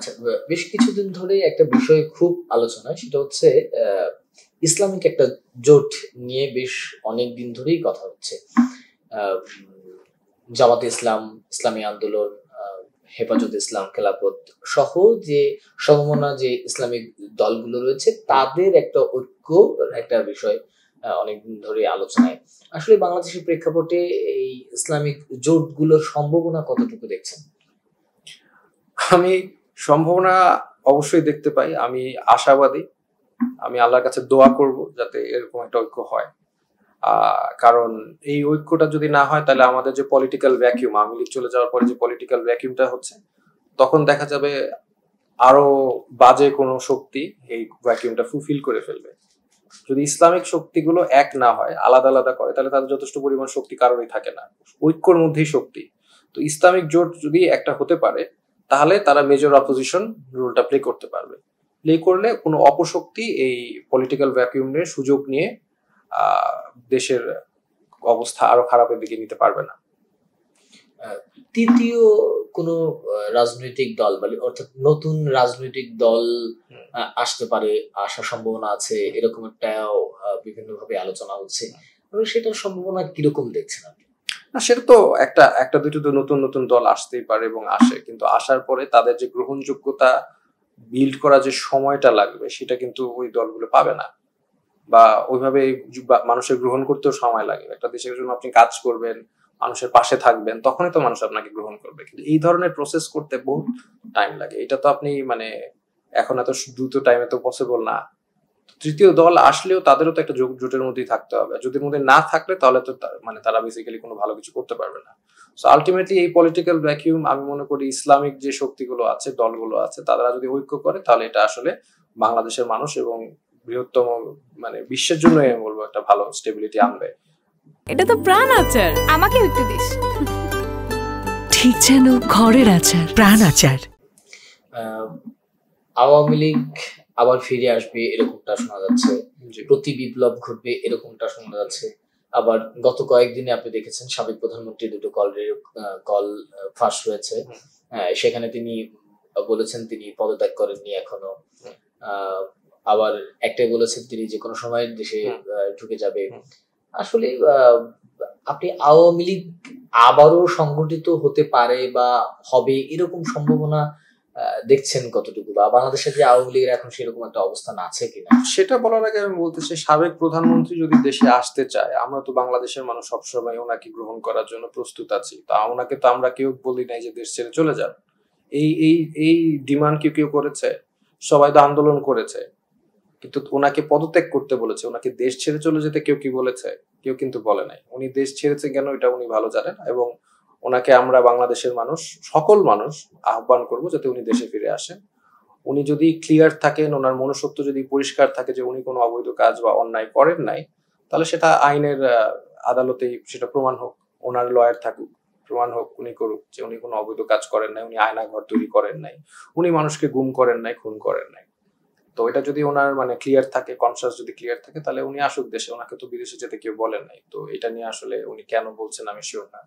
আচ্ছা বেশ কিছুদিন ধরে একটা বিষয় খুব আলোচনা সেটা হচ্ছে ইসলামিক একটা জোট নিয়ে বেশ অনেক দিন ধরেই কথা হচ্ছে জামাত ইসলাম ইসলামী আন্দোলন হেফাজত ইসলাম খেলাফত সহ যে সমমনা যে ইসলামিক দলগুলো রয়েছে তাদের একটা ঐক্য একটা বিষয় অনেকদিন ধরে আলোচনায় আসলে বাংলাদেশের প্রেক্ষাপটে এই ইসলামিক জোটগুলোর সম্ভাবনা কতটুকু দেখছেন আমি সম্ভাবনা অবশ্যই দেখতে পাই আমি আশাবাদী আমি আল্লাহর কাছে দোয়া করব যাতে এরকম একটা ঐক্য হয় কারণ এই ঐক্যটা যদি না হয় তাহলে আমাদের যে পলিটিক্যাল ভ্যাকিউম আওয়ামী লীগ চলে যাওয়ার পরে যে পলিটিক্যাল ভ্যাকিউমটা হচ্ছে তখন দেখা যাবে আরো বাজে কোনো শক্তি এই ভ্যাকিউমটা ফুলফিল করে ফেলবে যদি ইসলামিক শক্তিগুলো এক না হয় আলাদা আলাদা করে তাহলে তাদের যথেষ্ট পরিমাণ শক্তি কারণেই থাকে না ঐক্যর মধ্যেই শক্তি তো ইসলামিক জোট যদি একটা হতে পারে তাহলে তারা মেজর অপোজিশন রোলটা প্লে করতে পারবে প্লে করলে কোনো অপশক্তি এই পলিটিক্যাল ভ্যাকিউম নিয়ে সুযোগ নিয়ে দেশের অবস্থা আরো খারাপের দিকে নিতে পারবে না তৃতীয় কোন রাজনৈতিক দল মানে অর্থাৎ নতুন রাজনৈতিক দল আসতে পারে আসার সম্ভাবনা আছে এরকম একটাও বিভিন্নভাবে আলোচনা হচ্ছে সেটার সম্ভাবনা কিরকম দেখছেন আপনি না সেটা তো একটা একটা দুটো তো নতুন নতুন দল আসতেই পারে এবং আসে কিন্তু আসার পরে তাদের যে গ্রহণযোগ্যতা বিল্ড করা যে সময়টা লাগবে সেটা কিন্তু ওই দলগুলো পাবে না বা ওইভাবে মানুষের গ্রহণ করতেও সময় লাগে একটা দেশের জন্য আপনি কাজ করবেন মানুষের পাশে থাকবেন তখনই তো মানুষ আপনাকে গ্রহণ করবে কিন্তু এই ধরনের প্রসেস করতে বহুত টাইম লাগে এটা তো আপনি মানে এখন এত দ্রুত টাইমে তো পসিবল না তৃতীয় দল আসলেও তাদেরও তো একটা যোগ জোটের মধ্যেই থাকতে হবে জোটের মধ্যে না থাকলে তাহলে তো মানে তারা বেসিক্যালি কোনো ভালো কিছু করতে পারবে না সো আলটিমেটলি এই পলিটিক্যাল ভ্যাকিউম আমি মনে করি ইসলামিক যে শক্তিগুলো আছে দলগুলো আছে তারা যদি ঐক্য করে তাহলে এটা আসলে বাংলাদেশের মানুষ এবং বৃহত্তম মানে বিশ্বের জন্য আমি বলবো একটা ভালো স্টেবিলিটি আনবে এটা তো প্রাণ আচার আমাকে একটু দিস ঠিক যেন ঘরের আচার প্রাণ আচার আওয়ামী লীগ আবার ফিরে আসবে এরকমটা শোনা যাচ্ছে প্রতি বিপ্লব ঘটবে এরকমটা শোনা যাচ্ছে আবার গত কয়েকদিনে আপনি দেখেছেন সাবেক প্রধানমন্ত্রী দুটো কল কল ফাঁস হয়েছে সেখানে তিনি বলেছেন তিনি পদত্যাগ করেননি এখনো আবার একটাই বলেছেন তিনি যে কোনো সময় দেশে ঢুকে যাবে আসলে আপনি আওয়ামী লীগ আবারও সংগঠিত হতে পারে বা হবে এরকম সম্ভাবনা দেখছেন কতটুকু বা বাংলাদেশের যে আওয়ামী লীগের এখন সেরকম একটা অবস্থান আছে কিনা সেটা বলার আগে আমি বলতে চাই সাবেক প্রধানমন্ত্রী যদি দেশে আসতে চায় আমরা তো বাংলাদেশের মানুষ সবসময় ওনাকে গ্রহণ করার জন্য প্রস্তুত আছি তা ওনাকে তো আমরা কেউ বলি নাই যে দেশ ছেড়ে চলে যান এই এই এই ডিমান্ড কেউ কেউ করেছে সবাই তো আন্দোলন করেছে কিন্তু ওনাকে পদত্যাগ করতে বলেছে ওনাকে দেশ ছেড়ে চলে যেতে কেউ কি বলেছে কেউ কিন্তু বলে নাই উনি দেশ ছেড়েছে কেন এটা উনি ভালো জানেন এবং ওনাকে আমরা বাংলাদেশের মানুষ সকল মানুষ আহ্বান করব যাতে উনি দেশে ফিরে আসেন উনি যদি ক্লিয়ার থাকেন ওনার মনুষ্যত্ব যদি পরিষ্কার থাকে যে উনি কোনো অবৈধ কাজ বা অন্যায় করেন নাই তাহলে সেটা আইনের আদালতেই সেটা প্রমাণ হোক ওনার লয়ার থাকুক প্রমাণ হোক উনি করুক যে উনি কোনো অবৈধ কাজ করেন নাই উনি আয়নাঘর তৈরি করেন নাই উনি মানুষকে গুম করেন নাই খুন করেন নাই তো এটা যদি ওনার মানে ক্লিয়ার থাকে কনসাস যদি ক্লিয়ার থাকে তাহলে উনি আসুক দেশে ওনাকে তো বিদেশে যেতে কেউ বলেন নাই তো এটা নিয়ে আসলে উনি কেন বলছেন আমি শিওর না